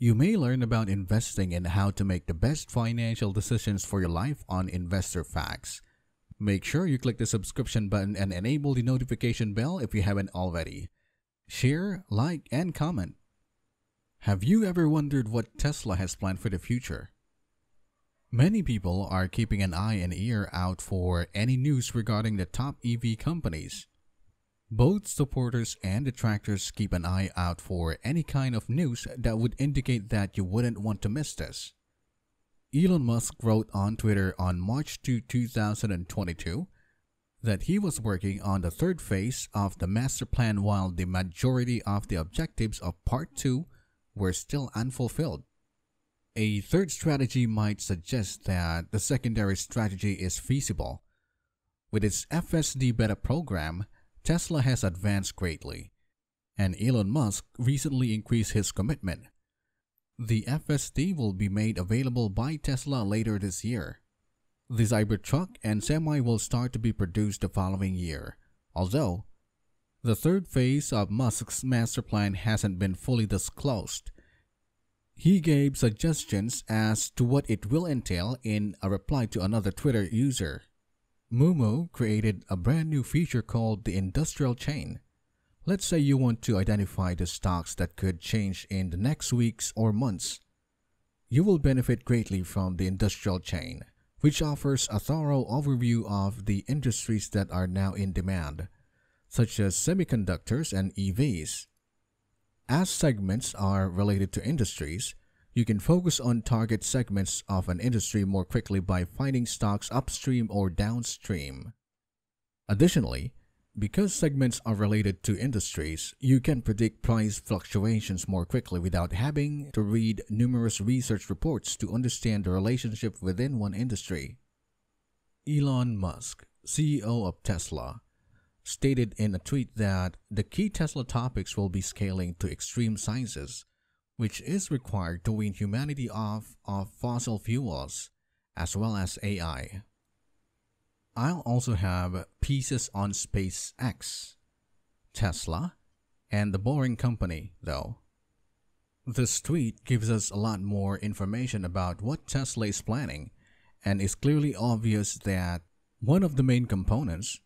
You may learn about investing and how to make the best financial decisions for your life on Investor Facts. Make sure you click the subscription button and enable the notification bell if you haven't already. Share, like, and comment. Have you ever wondered what Tesla has planned for the future? Many people are keeping an eye and ear out for any news regarding the top EV companies. Both supporters and detractors keep an eye out for any kind of news that would indicate that you wouldn't want to miss this. Elon Musk wrote on Twitter on March 2, 2022 that he was working on the third phase of the master plan while the majority of the objectives of Part 2 were still unfulfilled. A third strategy might suggest that the secondary strategy is feasible. With its FSD beta program, Tesla has advanced greatly, and Elon Musk recently increased his commitment. The FSD will be made available by Tesla later this year. The Cybertruck and Semi will start to be produced the following year, although the third phase of Musk's master plan hasn't been fully disclosed. He gave suggestions as to what it will entail in a reply to another Twitter user. Mumo created a brand new feature called the industrial chain. Let's say you want to identify the stocks that could change in the next weeks or months. You will benefit greatly from the industrial chain, which offers a thorough overview of the industries that are now in demand, such as semiconductors and EVs. As segments are related to industries, you can focus on target segments of an industry more quickly by finding stocks upstream or downstream. Additionally, because segments are related to industries, you can predict price fluctuations more quickly without having to read numerous research reports to understand the relationship within one industry. Elon Musk, CEO of Tesla, stated in a tweet that the key Tesla topics will be scaling to extreme sizes, which is required to wean humanity off of fossil fuels, as well as AI. I'll also have pieces on SpaceX, Tesla, and the Boring Company, though. This tweet gives us a lot more information about what Tesla is planning, and it's clearly obvious that one of the main components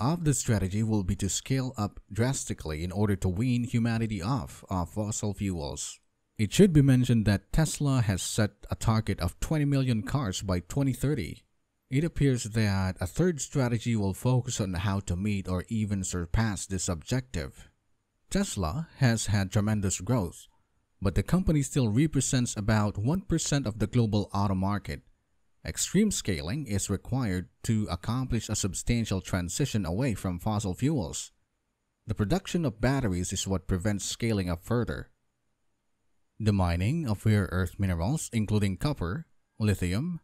of the strategy will be to scale up drastically in order to wean humanity off of fossil fuels. It should be mentioned that Tesla has set a target of 20 million cars by 2030. It appears that a third strategy will focus on how to meet or even surpass this objective. Tesla has had tremendous growth, but the company still represents about 1% of the global auto market. Extreme scaling is required to accomplish a substantial transition away from fossil fuels. The production of batteries is what prevents scaling up further the mining of rare earth minerals including copper, lithium,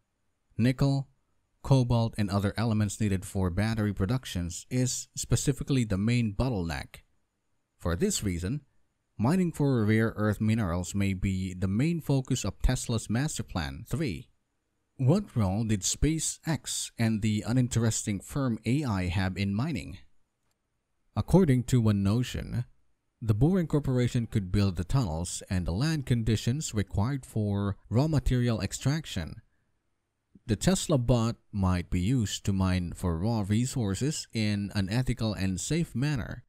nickel, cobalt, and other elements needed for battery productions is specifically the main bottleneck. For this reason, mining for rare earth minerals may be the main focus of Tesla's master plan 3. What role did SpaceX and the uninteresting firm AI have in mining? According to one notion, the Boring Corporation could build the tunnels and the land conditions required for raw material extraction. The Tesla bot might be used to mine for raw resources in an ethical and safe manner.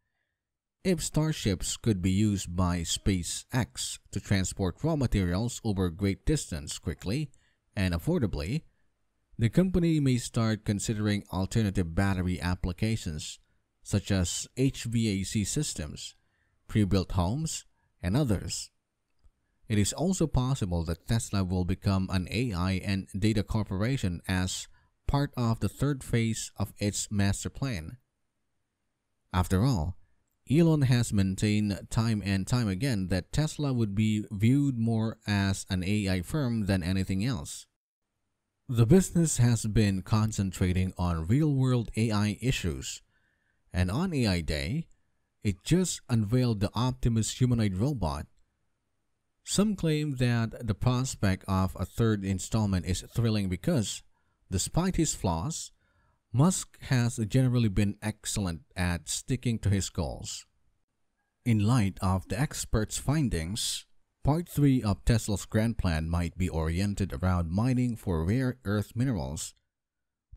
If starships could be used by SpaceX to transport raw materials over great distance quickly and affordably, the company may start considering alternative battery applications such as HVAC systems pre-built homes, and others. It is also possible that Tesla will become an AI and data corporation as part of the third phase of its master plan. After all, Elon has maintained time and time again that Tesla would be viewed more as an AI firm than anything else. The business has been concentrating on real-world AI issues, and on AI Day, it just unveiled the Optimus humanoid robot. Some claim that the prospect of a third installment is thrilling because, despite his flaws, Musk has generally been excellent at sticking to his goals. In light of the experts' findings, Part 3 of Tesla's grand plan might be oriented around mining for rare earth minerals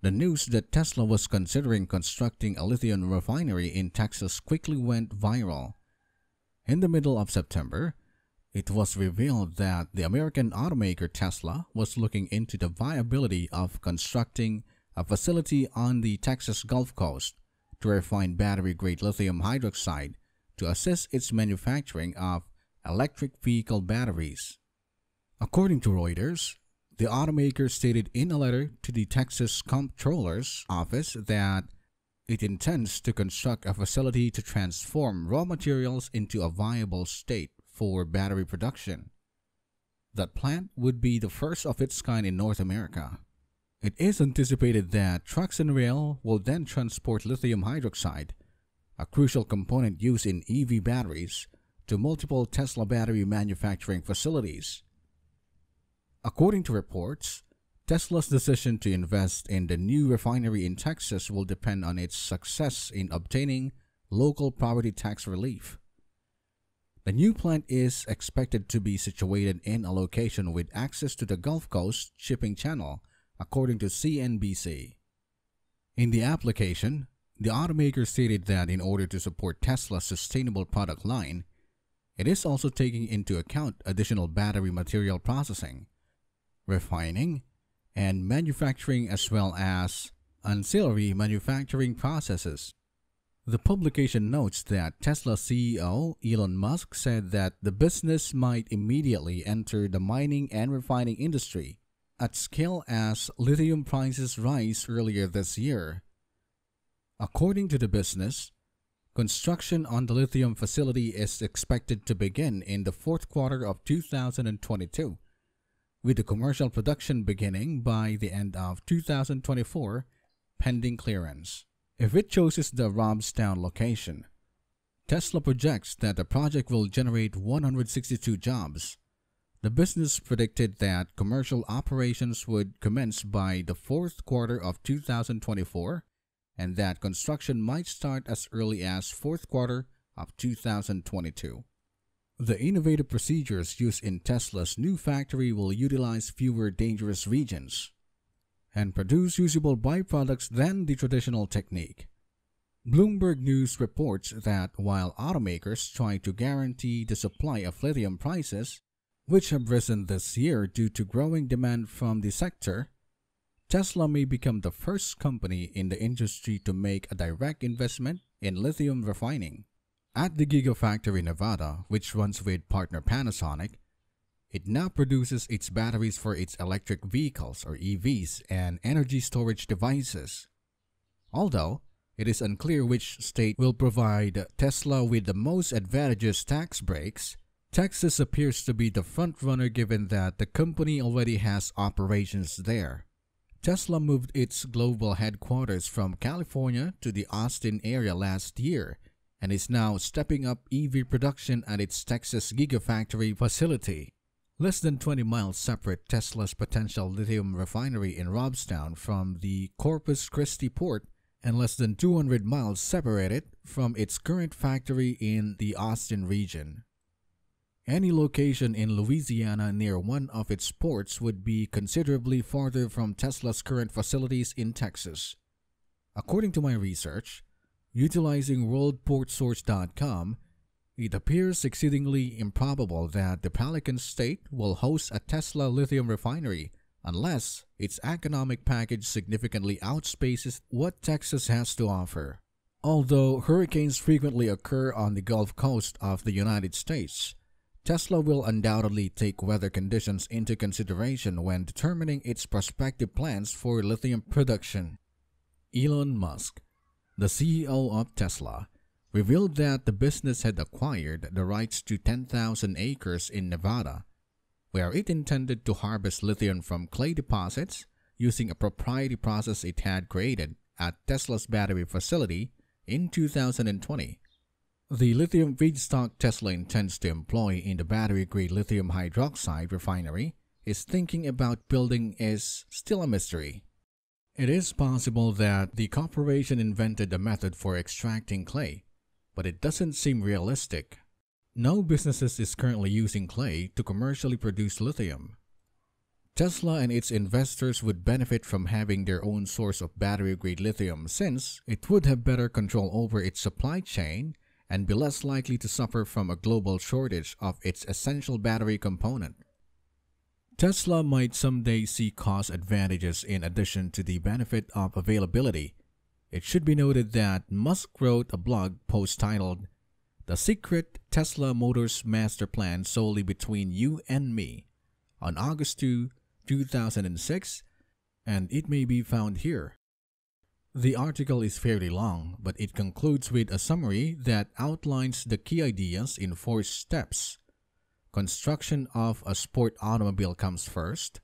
the news that Tesla was considering constructing a lithium refinery in Texas quickly went viral. In the middle of September, it was revealed that the American automaker Tesla was looking into the viability of constructing a facility on the Texas Gulf Coast to refine battery-grade lithium hydroxide to assist its manufacturing of electric vehicle batteries. According to Reuters, the automaker stated in a letter to the Texas Comptroller's office that it intends to construct a facility to transform raw materials into a viable state for battery production. That plant would be the first of its kind in North America. It is anticipated that trucks and rail will then transport lithium hydroxide, a crucial component used in EV batteries, to multiple Tesla battery manufacturing facilities. According to reports, Tesla's decision to invest in the new refinery in Texas will depend on its success in obtaining local property tax relief. The new plant is expected to be situated in a location with access to the Gulf Coast shipping channel, according to CNBC. In the application, the automaker stated that in order to support Tesla's sustainable product line, it is also taking into account additional battery material processing, refining, and manufacturing as well as ancillary manufacturing processes. The publication notes that Tesla CEO Elon Musk said that the business might immediately enter the mining and refining industry at scale as lithium prices rise earlier this year. According to the business, construction on the lithium facility is expected to begin in the fourth quarter of 2022 with the commercial production beginning by the end of 2024, pending clearance. If it chooses the Robstown location, Tesla projects that the project will generate 162 jobs. The business predicted that commercial operations would commence by the fourth quarter of 2024 and that construction might start as early as fourth quarter of 2022. The innovative procedures used in Tesla's new factory will utilize fewer dangerous regions and produce usable byproducts than the traditional technique. Bloomberg News reports that while automakers try to guarantee the supply of lithium prices, which have risen this year due to growing demand from the sector, Tesla may become the first company in the industry to make a direct investment in lithium refining. At the Gigafactory Nevada, which runs with partner Panasonic, it now produces its batteries for its electric vehicles or EVs and energy storage devices. Although, it is unclear which state will provide Tesla with the most advantageous tax breaks, Texas appears to be the frontrunner given that the company already has operations there. Tesla moved its global headquarters from California to the Austin area last year and is now stepping up EV production at its Texas Gigafactory facility. Less than 20 miles separate Tesla's potential lithium refinery in Robstown from the Corpus Christi port and less than 200 miles separated from its current factory in the Austin region. Any location in Louisiana near one of its ports would be considerably farther from Tesla's current facilities in Texas. According to my research, Utilizing WorldPortSource.com, it appears exceedingly improbable that the Pelican State will host a Tesla lithium refinery unless its economic package significantly outspaces what Texas has to offer. Although hurricanes frequently occur on the Gulf Coast of the United States, Tesla will undoubtedly take weather conditions into consideration when determining its prospective plans for lithium production. Elon Musk the CEO of Tesla, revealed that the business had acquired the rights to 10,000 acres in Nevada, where it intended to harvest lithium from clay deposits using a proprietary process it had created at Tesla's battery facility in 2020. The lithium feedstock Tesla intends to employ in the battery-grade lithium hydroxide refinery is thinking about building is still a mystery. It is possible that the corporation invented a method for extracting clay, but it doesn't seem realistic. No businesses is currently using clay to commercially produce lithium. Tesla and its investors would benefit from having their own source of battery-grade lithium since it would have better control over its supply chain and be less likely to suffer from a global shortage of its essential battery component. Tesla might someday see cost advantages in addition to the benefit of availability. It should be noted that Musk wrote a blog post titled, The Secret Tesla Motors Master Plan Solely Between You and Me on August 2, 2006, and it may be found here. The article is fairly long, but it concludes with a summary that outlines the key ideas in four steps construction of a sport automobile comes first,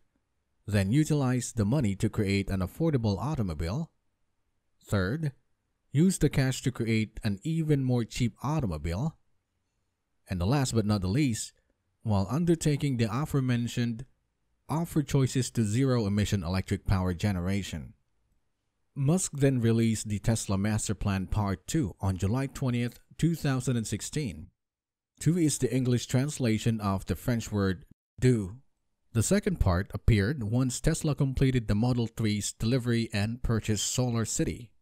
then utilize the money to create an affordable automobile. Third, use the cash to create an even more cheap automobile. And the last but not the least, while undertaking the aforementioned, offer choices to zero emission electric power generation. Musk then released the Tesla Master Plan Part 2 on July 20th, 2016. Tu is the English translation of the French word do. The second part appeared once Tesla completed the Model 3's delivery and purchased Solar City,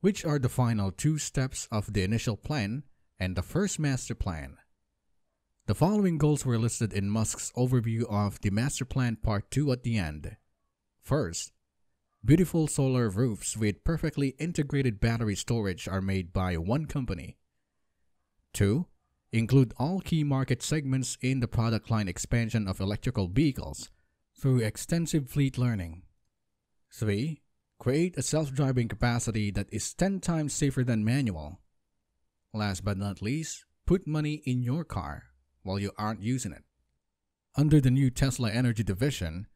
which are the final two steps of the initial plan and the first master plan. The following goals were listed in Musk's overview of the master plan part 2 at the end. First, beautiful solar roofs with perfectly integrated battery storage are made by one company. 2 include all key market segments in the product line expansion of electrical vehicles through extensive fleet learning. 3. Create a self-driving capacity that is 10 times safer than manual. Last but not least, put money in your car while you aren't using it. Under the new Tesla Energy Division,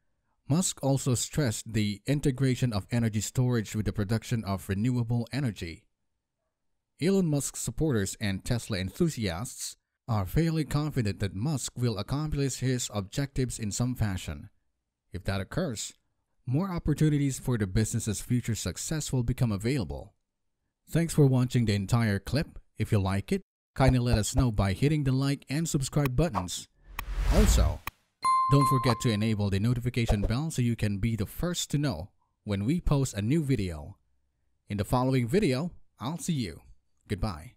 Musk also stressed the integration of energy storage with the production of renewable energy Elon Musk's supporters and Tesla enthusiasts are fairly confident that Musk will accomplish his objectives in some fashion. If that occurs, more opportunities for the business's future success will become available. Thanks for watching the entire clip. If you like it, kindly let us know by hitting the like and subscribe buttons. Also, don't forget to enable the notification bell so you can be the first to know when we post a new video. In the following video, I'll see you. Goodbye.